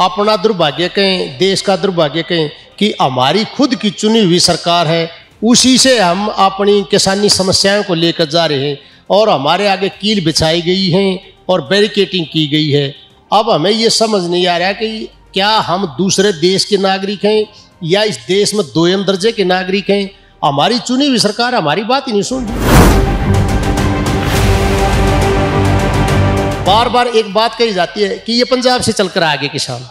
अपना दुर्भाग्य कहें देश का दुर्भाग्य कहें कि हमारी खुद की चुनी हुई सरकार है उसी से हम अपनी किसानी समस्याओं को लेकर जा रहे हैं और हमारे आगे कील बिछाई गई हैं और बैरिकेटिंग की गई है अब हमें ये समझ नहीं आ रहा कि क्या हम दूसरे देश के नागरिक हैं या इस देश में दोयम दर्जे के नागरिक हैं हमारी चुनी हुई सरकार हमारी बात ही नहीं सुन रही बार बार एक बात कही जाती है कि ये पंजाब से चलकर आ गए किसान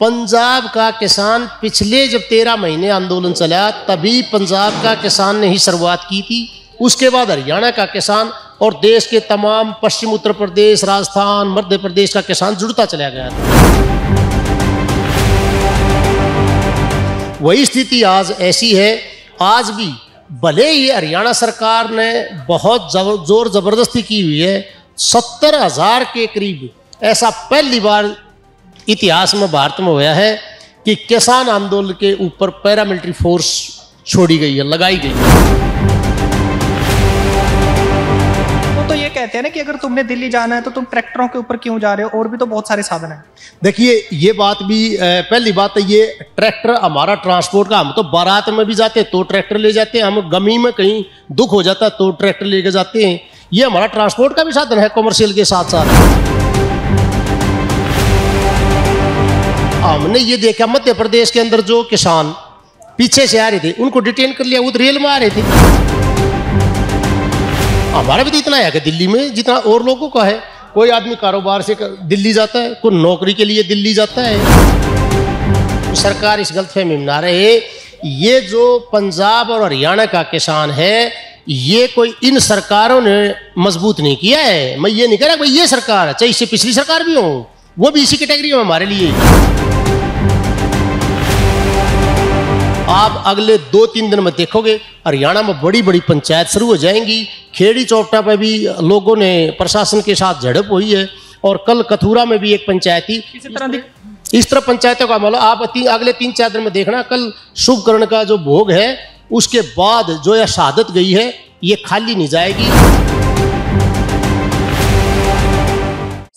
पंजाब का किसान पिछले जब तेरह महीने आंदोलन चला तभी पंजाब का किसान ने ही शुरुआत की थी उसके बाद हरियाणा का किसान और देश के तमाम पश्चिम उत्तर प्रदेश राजस्थान मध्य प्रदेश का किसान जुड़ता चला गया था वही स्थिति आज ऐसी है आज भी भले ही हरियाणा सरकार ने बहुत जोर जबरदस्ती की हुई है सत्तर हजार के करीब ऐसा पहली बार इतिहास में भारत में हुआ है कि किसान आंदोलन के ऊपर पैरामिलिट्री फोर्स छोड़ी गई है लगाई गई है तो कहते हैं ना कि अगर तुमने दिल्ली जाना है तो तुम ट्रैक्टरों के ऊपर क्यों जा रहे हो और भी तो बहुत सारे साधन हैं देखिए ये बात भी पहली बात है तो ये ट्रैक्टर हमारा ट्रांसपोर्ट का हम तो बारात में भी जाते हैं तो ट्रैक्टर ले जाते हैं हम गमी में कहीं दुख हो जाता है तो ट्रैक्टर लेके जाते हैं ये हमारा ट्रांसपोर्ट का भी साधन है कॉमर्शियल के साथ साथ हमने ये देखा मध्य प्रदेश के अंदर जो किसान पीछे से आ रहे थे उनको डिटेन कर लिया वो तो रेल में आ रहे थे हमारा भी तो इतना है कि दिल्ली में जितना और लोगों का है कोई आदमी कारोबार से दिल्ली जाता है कोई नौकरी के लिए दिल्ली जाता है तो सरकार इस गलतफहमी में ना रहे ये जो पंजाब और हरियाणा का किसान है ये कोई इन सरकारों ने मजबूत नहीं किया है मैं ये नहीं कह रहा भाई ये सरकार चाहे इससे पिछली सरकार भी हो वो भी इसी कैटेगरी में हमारे लिए आप अगले दो तीन दिन में देखोगे हरियाणा में बड़ी बड़ी पंचायत शुरू हो जाएंगी खेड़ी चौपटा पर भी लोगों ने प्रशासन के साथ झड़प हुई है और कल कथूरा में भी एक पंचायत थी इस तरह पंचायतों का मतलब आप अगले तीन चार दिन में देखना कल शुभकरण का जो भोग है उसके बाद जो यह शहादत गई है ये खाली नहीं जाएगी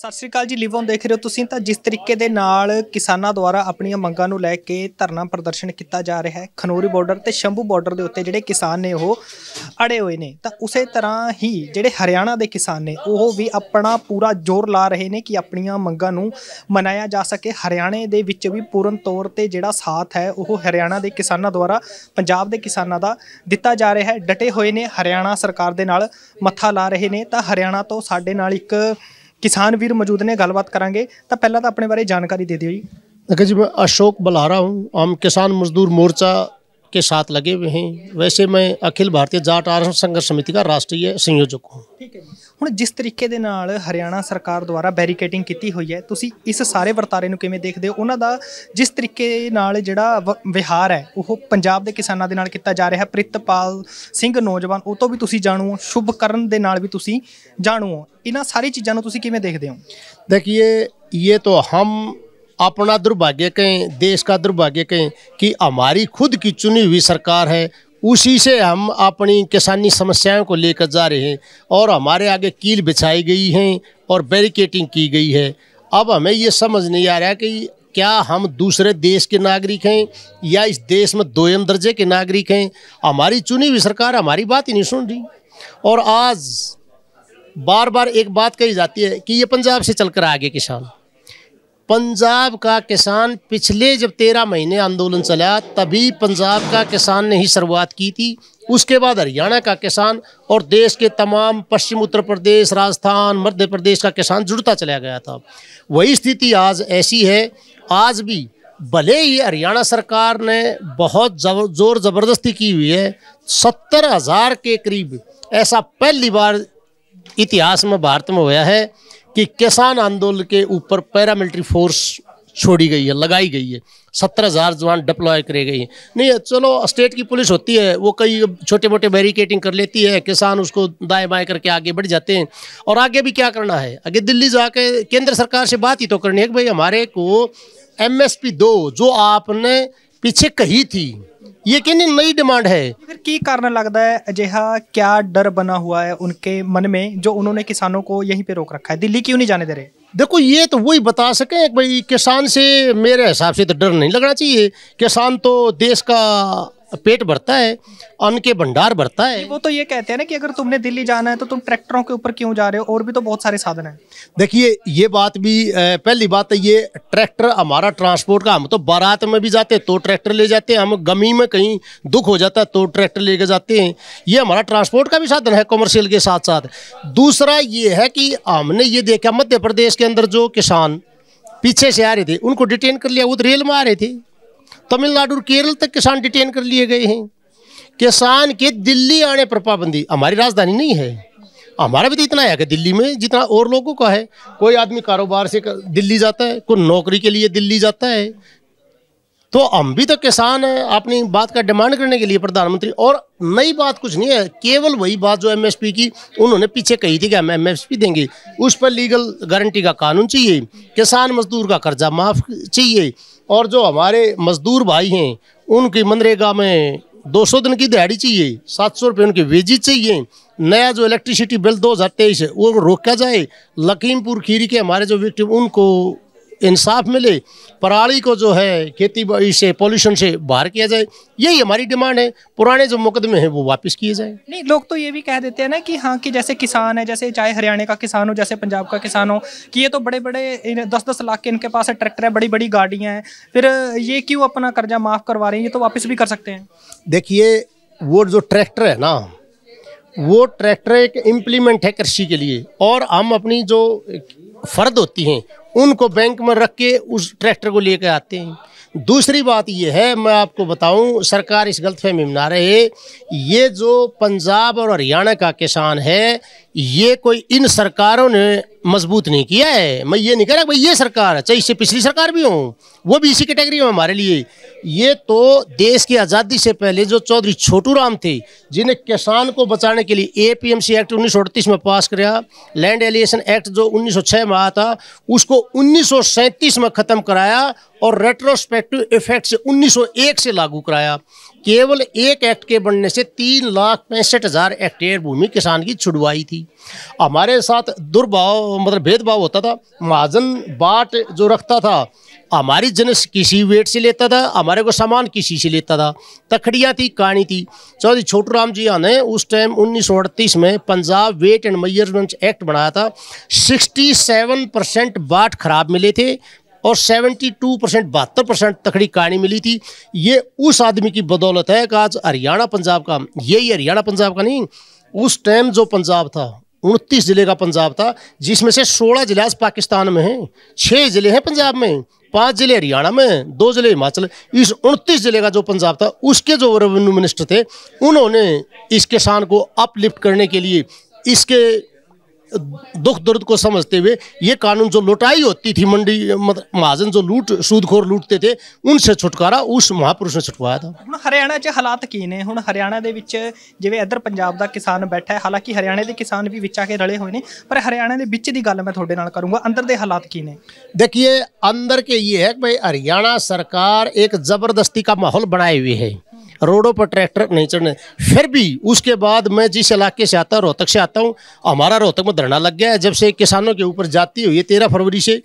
ਸਤਿ ਸ਼੍ਰੀ ਅਕਾਲ ਜੀ ਲਿਵ ਔਨ ਦੇਖ ਰਹੇ ਹੋ ਤੁਸੀਂ ਤਾਂ ਜਿਸ ਤਰੀਕੇ ਦੇ ਨਾਲ ਕਿਸਾਨਾਂ ਦੁਆਰਾ ਆਪਣੀਆਂ ਮੰਗਾਂ ਨੂੰ ਲੈ ਕੇ ਧਰਨਾ ਪ੍ਰਦਰਸ਼ਨ ਕੀਤਾ ਜਾ ਰਿਹਾ ਹੈ ਖਨੋਰੀ ਬਾਰਡਰ ਤੇ ਸ਼ੰਭੂ ਬਾਰਡਰ ਦੇ ਉੱਤੇ ਜਿਹੜੇ ਕਿਸਾਨ ਨੇ ਉਹ ਅੜੇ ਹੋਏ ਨੇ ਤਾਂ ਉਸੇ ਤਰ੍ਹਾਂ ਹੀ ਜਿਹੜੇ ਹਰਿਆਣਾ ਦੇ ਕਿਸਾਨ ਨੇ ਉਹ ਵੀ ਆਪਣਾ ਪੂਰਾ ਜ਼ੋਰ ਲਾ ਰਹੇ ਨੇ ਕਿ ਆਪਣੀਆਂ ਮੰਗਾਂ ਨੂੰ ਮਨਾਇਆ ਜਾ ਸਕੇ ਹਰਿਆਣੇ ਦੇ ਵਿੱਚ ਵੀ ਪੂਰਨ ਤੌਰ ਤੇ ਜਿਹੜਾ ਸਾਥ ਹੈ ਉਹ ਹਰਿਆਣਾ ਦੇ ਕਿਸਾਨਾਂ ਦੁਆਰਾ ਪੰਜਾਬ ਦੇ ਕਿਸਾਨਾਂ ਦਾ ਦਿੱਤਾ ਜਾ ਰਿਹਾ ਹੈ ਡਟੇ ਹੋਏ ਨੇ ਹਰਿਆਣਾ ਸਰਕਾਰ ਦੇ ਨਾਲ ਮੱਥਾ ਲਾ ਰਹੇ ਨੇ ਤਾਂ ਹਰਿਆਣਾ ਤੋਂ ਸਾਡੇ ਨਾਲ ਇੱਕ ਕਿਸਾਨ ਵੀਰ ਮੌਜੂਦ ਨੇ ਗੱਲਬਾਤ ਕਰਾਂਗੇ ਤਾਂ ਪਹਿਲਾਂ ਤਾਂ ਆਪਣੇ ਬਾਰੇ ਜਾਣਕਾਰੀ ਦੇ ਦਿਓ ਜੀ देखिए ਜੀ ਮੈਂ ਅਸ਼ੋਕ ਬਲਾਰਾ ਹਾਂ ਆਮ ਕਿਸਾਨ ਮਜ਼ਦੂਰ ਮੋਰਚਾ के साथ लगे हुए हैं वैसे मैं अखिल भारतीय जाट आरक्षण ਸੰਘਰਸ਼ ਸਮਿਤੀ ਦਾ ਰਾਸ਼ਟਰੀ ਸੰਯੋਜਕ ਹਾਂ ਠੀਕ ਹੈ ਹੁਣ ਜਿਸ ਤਰੀਕੇ ਦੇ ਨਾਲ ਹਰਿਆਣਾ ਸਰਕਾਰ ਦੁਆਰਾ ਬੈਰੀਕੇਟਿੰਗ ਕੀਤੀ ਹੋਈ ਹੈ ਤੁਸੀਂ ਇਸ ਸਾਰੇ ਵਰਤਾਰੇ ਨੂੰ ਕਿਵੇਂ ਦੇਖਦੇ ਹੋ ਉਹਨਾਂ ਦਾ ਜਿਸ ਤਰੀਕੇ ਨਾਲ ਜਿਹੜਾ ਵਿਹਾਰ ਹੈ ਉਹ ਪੰਜਾਬ ਦੇ ਕਿਸਾਨਾਂ ਦੇ ਨਾਲ ਕੀਤਾ ਜਾ ਰਿਹਾ ਹੈ ਪ੍ਰਿਤਪਾਲ ਸਿੰਘ ਨੌਜਵਾਨ ਉਹ ਤੋਂ ਵੀ ਤੁਸੀਂ ਜਾਣੂ ਹੋ ਸ਼ੁਭਕਰਨ ਦੇ ਨਾਲ ਵੀ ਤੁਸੀਂ ਜਾਣੂ ਹੋ ਇਹਨਾਂ ਸਾਰੀ ਚੀਜ਼ਾਂ ਨੂੰ ਤੁਸੀਂ ਕਿਵੇਂ ਦੇਖਦੇ ਹੋ ਦੇਖिए ਇਹ तो ਹਮ अपना दुर्भाग्य कहें देश का दुर्भाग्य कहें कि हमारी खुद की चुनी हुई सरकार है उसी से हम अपनी किसानी समस्याओं को लेकर जा रहे हैं और हमारे आगे कील बिछाई गई हैं और बैरिकेटिंग की गई है अब हमें ये समझ नहीं आ रहा कि क्या हम दूसरे देश के नागरिक हैं या इस देश में दोयम दर्जे के नागरिक हैं हमारी चुनी हुई सरकार हमारी बात ही नहीं सुन रही और आज बार बार एक बात कही जाती है कि ये पंजाब से चलकर आगे किसान पंजाब का किसान पिछले जब तेरह महीने आंदोलन चलाया तभी पंजाब का किसान ने ही शुरुआत की थी उसके बाद हरियाणा का किसान और देश के तमाम पश्चिम उत्तर प्रदेश राजस्थान मध्य प्रदेश का किसान जुड़ता चला गया था वही स्थिति आज ऐसी है आज भी भले ही हरियाणा सरकार ने बहुत जब, जोर ज़बरदस्ती की हुई है सत्तर हज़ार के करीब ऐसा पहली बार इतिहास में भारत में हुआ है कि किसान आंदोलन के ऊपर पैरामिलिट्री फोर्स छोड़ी गई है लगाई गई है सत्तर हज़ार जवान डिप्लॉय करे गए हैं नहीं चलो स्टेट की पुलिस होती है वो कई छोटे मोटे बैरिकेटिंग कर लेती है किसान उसको दाएं बाएं करके आगे बढ़ जाते हैं और आगे भी क्या करना है आगे दिल्ली जाके केंद्र सरकार से बात ही तो करनी है कि भाई हमारे को एमएसपी दो जो आपने पीछे कही थी ये नई डिमांड है फिर की कारण लगता है अजिहा क्या डर बना हुआ है उनके मन में जो उन्होंने किसानों को यहीं पे रोक रखा है दिल्ली क्यों नहीं जाने दे रहे देखो ये तो वही बता सके भाई किसान से मेरे हिसाब से तो डर नहीं लगना चाहिए किसान तो देश का पेट बढ़ता है अन्न के भंडार बढ़ता है वो तो ये कहते हैं ना कि अगर तुमने दिल्ली जाना है तो तुम ट्रैक्टरों के ऊपर क्यों जा रहे हो और भी तो बहुत सारे साधन हैं देखिए ये बात भी पहली बात है तो ये ट्रैक्टर हमारा ट्रांसपोर्ट का हम तो बारात में भी जाते हैं तो ट्रैक्टर ले जाते हैं हम गमी में कहीं दुख हो जाता है तो ट्रैक्टर लेके जाते हैं ये हमारा ट्रांसपोर्ट का भी साधन है कॉमर्शियल के साथ साथ दूसरा ये है कि हमने ये देखा मध्य प्रदेश के अंदर जो किसान पीछे से आ रहे थे उनको डिटेन कर लिया वो तो रेल में आ रहे थे तमिलनाडु और केरल तक किसान डिटेन कर लिए गए हैं किसान के दिल्ली आने पर पाबंदी हमारी राजधानी नहीं है हमारा भी तो इतना है कि दिल्ली में जितना और लोगों का है कोई आदमी कारोबार से दिल्ली जाता है कोई नौकरी के लिए दिल्ली जाता है तो हम भी तो किसान हैं अपनी बात का डिमांड करने के लिए प्रधानमंत्री और नई बात कुछ नहीं है केवल वही बात जो एमएसपी की उन्होंने पीछे कही थी कि हम एमएसपी देंगे उस पर लीगल गारंटी का कानून चाहिए किसान मजदूर का कर्जा माफ चाहिए और जो हमारे मजदूर भाई हैं उनकी मनरेगा में 200 दिन की दिहाड़ी चाहिए सात सौ रुपये उनकी वेजिज चाहिए नया जो इलेक्ट्रिसिटी बिल दो हज़ार तेईस है वो रोका जाए लखीमपुर खीरी के हमारे जो विक्टिम उनको इंसाफ मिले पराली को जो है खेती बाड़ी से पॉल्यूशन से बाहर किया जाए यही हमारी डिमांड है पुराने जो मुकदमे हैं वो वापस किए जाए नहीं लोग तो ये भी कह देते हैं ना कि हाँ कि जैसे किसान है जैसे चाहे हरियाणा का किसान हो जैसे पंजाब का किसान हो कि ये तो बड़े बड़े दस दस लाख के इनके पास ट्रैक्टर है बड़ी बड़ी गाड़ियाँ हैं फिर ये क्यों अपना कर्जा माफ़ करवा रहे हैं ये तो वापस भी कर सकते हैं देखिए वो जो ट्रैक्टर है ना वो ट्रैक्टर एक इम्प्लीमेंट है कृषि के लिए और हम अपनी जो फ़र्द होती हैं उनको बैंक में रख के उस ट्रैक्टर को लेकर आते हैं दूसरी बात यह है मैं आपको बताऊं सरकार इस गलतफहमी में ना रहे ये जो पंजाब और हरियाणा का किसान है ये कोई इन सरकारों ने मजबूत नहीं किया है मैं ये नहीं कह रहा भाई ये सरकार है चाहे इससे पिछली सरकार भी हो वो भी इसी कैटेगरी में हमारे लिए ये तो देश की आज़ादी से पहले जो चौधरी छोटू राम थे जिन्हें किसान को बचाने के लिए एपीएमसी एक्ट उन्नीस में पास कराया लैंड एलिएशन एक्ट जो 1906 में आया था उसको उन्नीस में ख़त्म कराया और रेट्रोस्पेक्टिव इफेक्ट से उन्नीस से लागू कराया केवल एक एक्ट के बनने से तीन लाख पैंसठ हज़ार हेक्टेयर भूमि किसान की छुड़वाई थी हमारे साथ दुर्भाव मतलब भेदभाव होता था महाजन बाट जो रखता था हमारी जनस किसी वेट से लेता था हमारे को सामान किसी से लेता था तखड़िया थी कहानी थी चौधरी छोटू राम जी ने उस टाइम उन्नीस में Punjab weight and measurement act बनाया था 67 परसेंट बाट खराब मिले थे और 72 परसेंट बहत्तर परसेंट तकड़ी कहानी मिली थी ये उस आदमी की बदौलत है कि आज हरियाणा पंजाब का यही हरियाणा पंजाब का नहीं उस टाइम जो पंजाब था उनतीस ज़िले का पंजाब था जिसमें से सोलह जिले आज पाकिस्तान में हैं छः ज़िले हैं पंजाब में पांच जिले हरियाणा में दो जिले हिमाचल इस उनतीस जिले का जो पंजाब था उसके जो रेवेन्यू मिनिस्टर थे उन्होंने इस किसान को अपलिफ्ट करने के लिए इसके दुख दर्द को समझते हुए ये कानून जो लुटाई होती थी मंडी मतलब महाजन जो लूट सूदखोर लूटते थे उनसे छुटकारा उस ਮਹਾਪੁਰਸ਼ ਨੇ ਛੁਟਵਾਇਆ ਤਾਂ ਹੁਣ ਹਰਿਆਣਾ 'ਚ ਹਾਲਾਤ ਕੀ ਨੇ ਹੁਣ ਹਰਿਆਣਾ ਦੇ ਵਿੱਚ ਜਿਵੇਂ ਇੱਧਰ ਪੰਜਾਬ ਦਾ ਕਿਸਾਨ ਬੈਠਾ ਹੈ ਹਾਲਾਂਕਿ ਹਰਿਆਣੇ ਦੇ ਕਿਸਾਨ ਵੀ ਵਿੱਚ ਆ ਕੇ ਰਲੇ ਹੋਏ ਨੇ ਪਰ ਹਰਿਆਣਾ ਦੇ ਵਿੱਚ ਦੀ ਗੱਲ ਮੈਂ ਤੁਹਾਡੇ ਨਾਲ ਕਰੂੰਗਾ ਅੰਦਰ ਦੇ ਹਾਲਾਤ ਕੀ ਨੇ देखिए अंदर के ये है कि भाई हरियाणा सरकार एक जबरदस्ती का माहौल बनाए हुए है रोडों पर ट्रैक्टर नहीं चढ़ने फिर भी उसके बाद मैं जिस इलाके से आता हूँ रोहतक से आता हूँ हमारा रोहतक में धरना लग गया है जब से किसानों के ऊपर जाती हुई है तेरह फरवरी से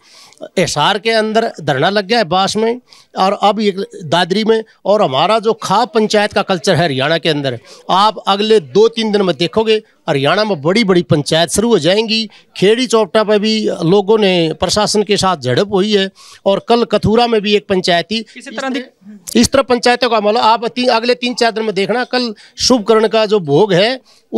एसार के अंदर धरना लग गया है बास में और अब एक दादरी में और हमारा जो खाप पंचायत का कल्चर है हरियाणा के अंदर आप अगले दो तीन दिन में देखोगे हरियाणा में बड़ी बड़ी पंचायत शुरू हो जाएंगी खेड़ी चौपटा पर भी लोगों ने प्रशासन के साथ झड़प हुई है और कल कथूरा में भी एक पंचायत थी तरह इस तरह पंचायतों का मतलब आप ती, अगले तीन चार दिन में देखना कल शुभकरण का जो भोग है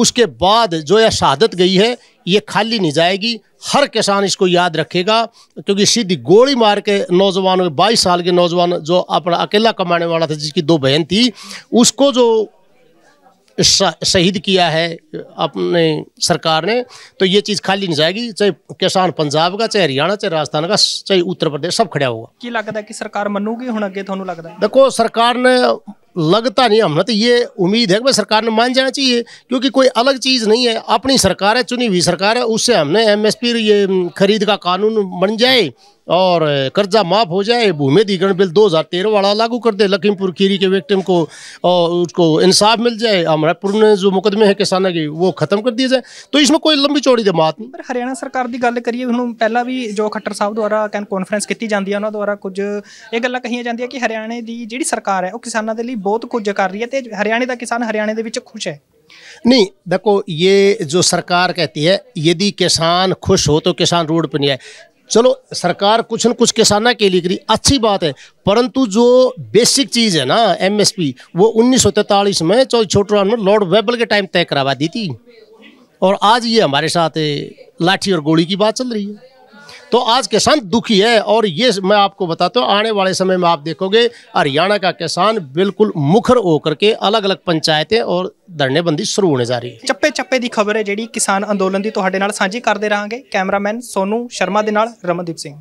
उसके बाद जो यह शहादत गई है ये खाली नहीं जाएगी हर किसान इसको याद रखेगा क्योंकि सीधी गोली मार के नौजवानों बाईस साल के नौजवान जो अपना अकेला कमाने वाला था जिसकी दो बहन थी उसको जो ਸ਼ਹੀਦ किया ਹੈ ਆਪਣੇ ਸਰਕਾਰ ਨੇ ਤਾਂ ਇਹ ਚੀਜ਼ ਖਾਲੀ ਨਹੀਂ ਜਾਏਗੀ ਚਾਹੇ ਕਿਸਾਨ ਪੰਜਾਬ ਦਾ ਚਾਹੇ ਹਰਿਆਣਾ ਚਾਹੇ ਰਾਜਸਥਾਨ ਦਾ ਚਾਹੇ ਉੱਤਰ ਪ੍ਰਦੇਸ਼ ਸਭ ਖੜਿਆ ਹੋਊਗਾ ਕੀ ਲੱਗਦਾ ਕਿ ਸਰਕਾਰ ਮੰਨੂਗੀ ਹੁਣ ਅੱਗੇ ਤੁਹਾਨੂੰ ਲੱਗਦਾ ਦੇਖੋ ਸਰਕਾਰ ਨੇ लगता नहीं हमने तो मतलब ये उम्मीद है कि भाई सरकार ने मान जाना चाहिए क्योंकि कोई अलग चीज़ नहीं है अपनी सरकार है चुनी हुई सरकार है उससे हमने एमएसपी ये खरीद का कानून बन जाए और कर्जा माफ हो जाए भूमि अधिग्रहण बिल 2013 वाला लागू कर दे लखीमपुर खीरी के विक्टिम को और उसको इंसाफ मिल जाए हमारे पुराने जो मुकदमे हैं किसानों की वो खत्म कर दिए जाए तो इसमें कोई लंबी चौड़ी जमात नहीं पर हरियाणा सरकार की गल करिए पहला भी जो खट्टर साहब द्वारा कैन कॉन्फ्रेंस की जाती है उन्होंने द्वारा कुछ ये गल् कही जाती है कि हरियाणा की जी सरकार है वो किसानों के लिए ਬਹੁਤ ਕੁਝ ਕਰ ਰਹੀ ਹੈ ਤੇ ਹਰਿਆਣੇ ਦਾ ਕਿਸਾਨ ਹਰਿਆਣੇ ਦੇ ਵਿੱਚ ਖੁਸ਼ ਹੈ नहीं देखो ये जो सरकार कहती है यदि किसान खुश हो तो किसान रोड पर नहीं आए चलो सरकार कुछ न कुछ किसानों के लिए करी अच्छी बात है परंतु जो बेसिक चीज़ है ना एमएसपी वो उन्नीस में चौधरी छोटू राम लॉर्ड वेबल के टाइम तय करवा दी थी और आज ये हमारे साथ लाठी और गोली की बात चल रही है तो आज किसान दुखी है और ये मैं आपको बताता हूँ आने वाले समय में आप देखोगे हरियाणा का किसान बिल्कुल मुखर होकर के अलग अलग ਪੰਚਾਇਤਾਂ ਔਰ ਧਰਨੇਬੰਦੀ ਸ਼ੁਰੂ ਹੋਣੇ ਜਾ ਰਹੀ ਹੈ ਚੱਪੇ ਚੱਪੇ ਦੀ ਖਬਰ ਹੈ ਜਿਹੜੀ ਕਿਸਾਨ ਅੰਦੋਲਨ ਦੀ ਤੁਹਾਡੇ ਨਾਲ ਸਾਂਝੀ ਕਰਦੇ ਰਹਾਂਗੇ ਕੈਮਰਾਮੈਨ ਸੋਨੂ ਸ਼ਰਮਾ ਦੇ ਨਾਲ ਰਮਨਦੀਪ ਸਿੰਘ